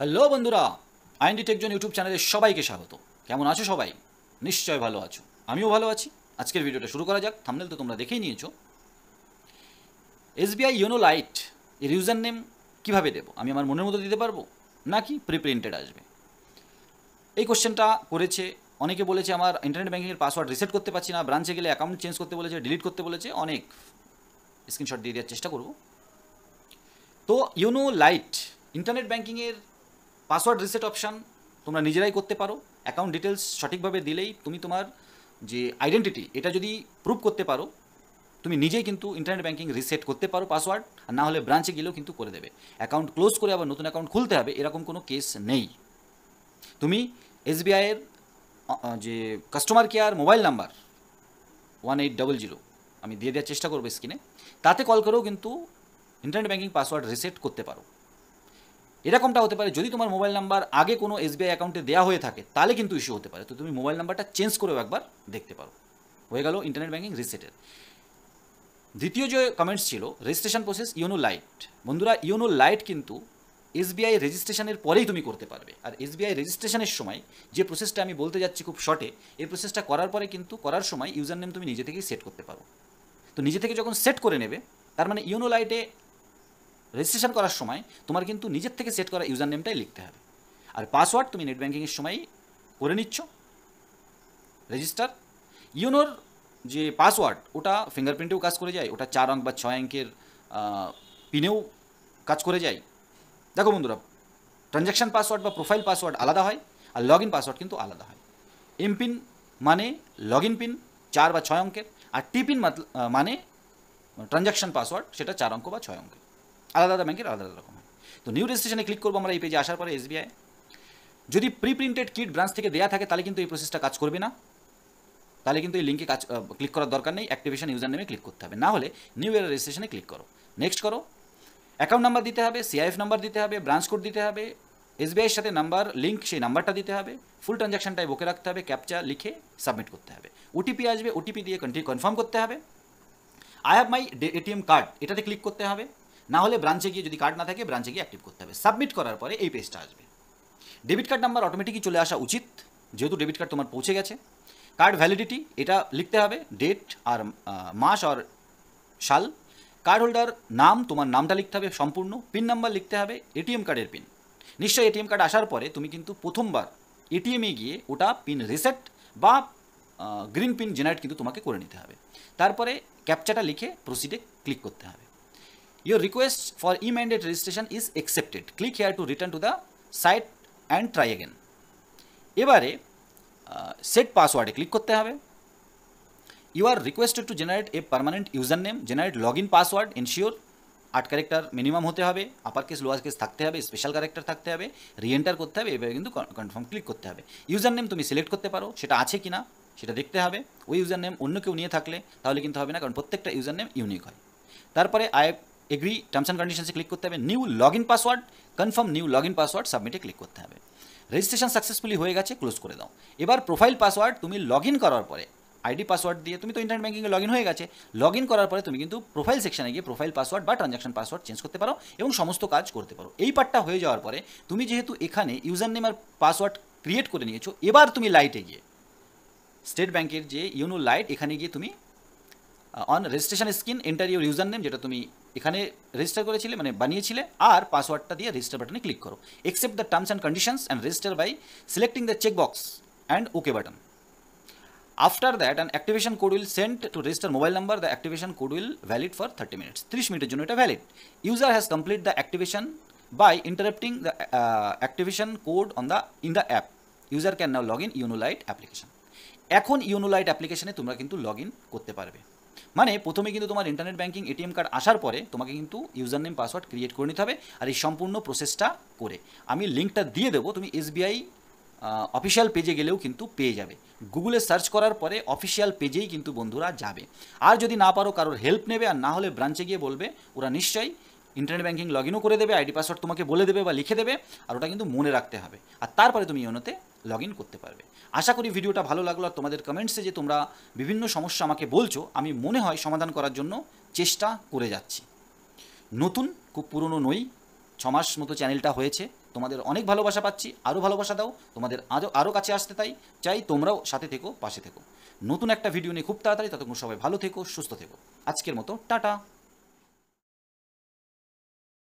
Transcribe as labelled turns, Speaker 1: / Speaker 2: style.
Speaker 1: Hello বন্ধুরা আইনডি টেকজন YouTube চ্যানেলে সবাইকে স্বাগত কেমন আছো সবাই নিশ্চয় ভালো আছো আমিও ভালো আছি আজকের ভিডিওটা শুরু করা যাক থামনেল তো তোমরা দেখেই নিয়েছো এসবিআই ইউনো লাইট এর ইউজার নেম কীভাবে দেবো আমি আমার মনের মতো দিতে পারবো নাকি প্রিপ্রিন্টেড আসবে এই কোশ্চেনটা করেছে অনেকে বলেছে আমার ইন্টারনেট ব্যাঙ্কিংয়ের পাসওয়ার্ড রিসেট করতে পারছি না ব্রাঞ্চে গেলে অ্যাকাউন্ট চেঞ্জ করতে বলেছে ডিলিট করতে বলেছে অনেক স্ক্রিনশট দিয়ে দেওয়ার চেষ্টা করব তো ইউনো লাইট ইন্টারনেট ব্যাঙ্কিংয়ের পাসওয়ার্ড রিসেট অপশান তোমরা নিজেরাই করতে পারো অ্যাকাউন্ট ডিটেলস সঠিকভাবে দিলেই তুমি তোমার যে আইডেন্টিটি এটা যদি প্রুভ করতে পারো তুমি নিজেই কিন্তু ইন্টারনেট ব্যাঙ্কিং রিসেট করতে পারো পাসওয়ার্ড আর না হলে ব্রাঞ্চে গেলেও কিন্তু করে দেবে অ্যাকাউন্ট ক্লোজ করে আবার নতুন অ্যাকাউন্ট খুলতে হবে এরকম কোনো কেস নেই তুমি এসবিআইয়ের যে customer care mobile number one eight double zero আমি দিয়ে দেওয়ার চেষ্টা করবো স্ক্রিনে তাতে কল করেও কিন্তু ইন্টারনেট ব্যাঙ্কিং পাসওয়ার্ড রিসেট করতে পারো এরকমটা হতে পারে যদি তোমার মোবাইল নাম্বার আগে কোনো এসবিআই অ্যাকাউন্টে দেওয়া হয়ে থাকে তাহলে কিন্তু ইস্যু হতে পারে তো তুমি মোবাইল নাম্বারটা চেঞ্জ করেও একবার দেখতে পারো হয়ে গেল ইন্টারনেট ব্যাঙ্কিং রিসেটের দ্বিতীয় যে কমেন্টস ছিল রেজিস্ট্রেশন প্রসেস ইউনো লাইট বন্ধুরা ইউনো লাইট কিন্তু এসবিআই রেজিস্ট্রেশনের পরেই তুমি করতে পারবে আর এসবিআই রেজিস্ট্রেশনের সময় যে প্রসেসটা আমি বলতে যাচ্ছি খুব শর্টে এই প্রসেসটা করার পরে কিন্তু করার সময় ইউজার নেম তুমি নিজে থেকেই সেট করতে পারো তো নিজে থেকে যখন সেট করে নেবে তার মানে ইউনো লাইটে রেজিস্ট্রেশন করার সময় তোমার কিন্তু নিজের থেকে সেট করা ইউজার নেমটাই লিখতে হবে আর পাসওয়ার্ড তুমি নেট ব্যাঙ্কিংয়ের সময় করে নিচ্ছ রেজিস্টার ইউনোর যে পাসওয়ার্ড ওটা ফিঙ্গারপ্রিন্টেও কাজ করে যায় ওটা চার অঙ্ক বা ছয় অঙ্কের পিনেও কাজ করে যায় দেখো বন্ধুরা ট্রানজ্যাকশান পাসওয়ার্ড বা প্রোফাইল পাসওয়ার্ড আলাদা হয় আর লগ ইন পাসওয়ার্ড কিন্তু আলাদা হয় এমপিন মানে লগ ইন পিন চার বা ছয় অঙ্কের আর টিপিন মানে ট্রানজ্যাকশান পাসওয়ার্ড সেটা চার অঙ্ক বা ছয় অঙ্কের আলাদা আলাদা ব্যাংকের আলাদা আলাদা রকম তো নিউ রেজিস্ট্রেশনে ক্লিক করবো আমরা এই পেজে আসার পরে এসবিআই যদি প্রি প্রিন্টেড কিট ব্রাঞ্চ থেকে দেওয়া থাকে তাহলে কিন্তু এই প্রসেসটা কাজ করবে না তাহলে কিন্তু এই লিঙ্কে কাজ ক্লিক করার দরকার নেই অ্যাক্টিভেশন ইউজার নেমে ক্লিক করতে হবে না হলে নিউ ইয়ার রেজিস্ট্রেশনে ক্লিক করো নেক্সট করো অ্যাকাউন্ট নাম্বার দিতে হবে সিআইএফ নাম্বার দিতে হবে ব্রাঞ্চ কোড দিতে হবে এসবিআইয়ের সাথে নাম্বার লিঙ্ক সেই নাম্বারটা দিতে হবে ফুল ট্রানজ্যাকশনটায় বকে রাখতে হবে ক্যাপচা লিখে সাবমিট করতে হবে ওটিপি আসবে ওটিপি দিয়ে কনফার্ম করতে হবে I have my ATM card এটাতে ক্লিক করতে হবে না হলে ব্রাঞ্চে গিয়ে যদি কার্ড না থাকে ব্রাঞ্চে গিয়ে অ্যাক্টিভ করতে হবে সাবমিট করার পরে এই পেজটা আসবে ডেবিট কার্ড নাম্বার অটোমেটিকই চলে আসা উচিত যেহেতু ডেবিট কার্ড তোমার পৌঁছে গেছে কার্ড ভ্যালিডিটি এটা লিখতে হবে ডেট আর মাস আর সাল কার্ড হোল্ডার নাম তোমার নামটা লিখতে হবে সম্পূর্ণ পিন নাম্বার লিখতে হবে এটিএম কার্ডের পিন নিশ্চয়ই এটিএম কার্ড আসার পরে তুমি কিন্তু প্রথমবার এটিএমে গিয়ে ওটা পিন রিসেট বা গ্রিন পিন জেনারেট কিন্তু তোমাকে করে নিতে হবে তারপরে ক্যাপচাটা লিখে প্রসিডে ক্লিক করতে হবে Your request for e-mandate registration is accepted. Click here to return to the site and try again. এবারে সেট পাসওয়ার্ডে ক্লিক করতে হবে you are requested to generate a permanent user name generate log in password ensure আট character minimum হতে হবে upper case lower case থাকতে হবে special character থাকতে হবে রিএন্টার করতে হবে এবারে কিন্তু কনফার্ম ক্লিক করতে হবে ইউজার নেম তুমি সিলেক্ট করতে পারো সেটা আছে কি না সেটা দেখতে হবে ওই ইউজার নেম অন্য কেউ নিয়ে থাকলে তাহলে কিন্তু হবে না কারণ প্রত্যেকটা ইউজার নেম ইউনিক হয় তারপরে আই এগ্রি টার্মস অ্যান্ড কন্ডিশনসে ক্লিক করতে হবে new log in password confirm new log in password সাবমিটে ক্লিক করতে হবে রেজিস্ট্রেশন সাকসেসফুলি হয়ে গেছে ক্লোজ করে দাও এবার প্রোফাইল পাসওয়ার্ড তুমি লগ ইন করার পরে আইডি পাসওয়ার্ড দিয়ে তুমি তো ইন্টারনেট ব্যাঙ্কিংয়ে লগ ইন হয়ে গেছে লগ ইন করার পরে তুমি কিন্তু প্রোফাইল সেকশনে গিয়ে প্রোফাইল পাসওয়ার্ড বা ট্রানজাকশন পাসওয়ার্ড চেঞ্জ করতে পারো এবং সমস্ত কাজ করতে পারো এই পার্টটা হয়ে যাওয়ার পরে তুমি যেহেতু এখানে ইউজার নেম আর পাসওয়ার্ড ক্রিয়েট করে নিয়েছো এবার তুমি লাইটে গিয়ে স্টেট ব্যাংকের যে ইউনো লাইট এখানে গিয়ে তুমি on registration screen enter your user name যেটা তুমি এখানে রেজিস্টার করেছিলে মানে বানিয়েছিলে আর পাসওয়ার্ডটা দিয়ে রেজিস্টার বাটনে ক্লিক করো accept the terms and conditions and register by selecting the checkbox and okay button after that an activation code will send to register mobile number the activation code will valid for thirty minutes ত্রিশ মিনিটের জন্য এটা valid user has complete the activation by interrupting the activation code on the in the app user can now log in YONO Lite application এখন YONO Lite অ্যাপ্লিকেশনে তোমরা কিন্তু log in করতে পারবে মানে প্রথমে কিন্তু তোমার ইন্টারনেট ব্যাঙ্কিং এটিএম কার্ড আসার পরে তোমাকে কিন্তু ইউজার নেম পাসওয়ার্ড ক্রিয়েট করে নিতে হবে আর এই সম্পূর্ণ প্রসেসটা করে আমি লিঙ্কটা দিয়ে দেবো তুমি এসবিআই অফিসিয়াল পেজে গেলেও কিন্তু পেয়ে যাবে গুগলে সার্চ করার পরে অফিসিয়াল পেজেই কিন্তু বন্ধুরা যাবে আর যদি না পারো কারোর হেল্প নেবে আর না হলে ব্রাঞ্চে গিয়ে বলবে ওরা নিশ্চয়ই ইন্টারনেট ব্যাঙ্কিং লগ ইনও করে দেবে আইডি পাসওয়ার্ড তোমাকে বলে দেবে বা লিখে দেবে আর ওটা কিন্তু মনে রাখতে হবে আর তারপরে তুমি ইয়োনোতে লগ ইন করতে পারবে আশা করি ভিডিওটা ভালো লাগলো আর তোমাদের কমেন্টসে যে তোমরা বিভিন্ন সমস্যা আমাকে বলছো আমি মনে হয় সমাধান করার জন্য চেষ্টা করে যাচ্ছি নতুন খুব পুরনো নই ছমাস মতো চ্যানেলটা হয়েছে তোমাদের অনেক ভালোবাসা পাচ্ছি আরও ভালোবাসা দাও তোমাদের আরও আরও কাছে আসতে তাই চাই তোমরাও সাথে থেকো পাশে থেকো নতুন একটা ভিডিও নিয়ে খুব তাড়াতাড়ি ততক্ষণ সবাই ভালো থেকো সুস্থ থেকো আজকের মতো টাটা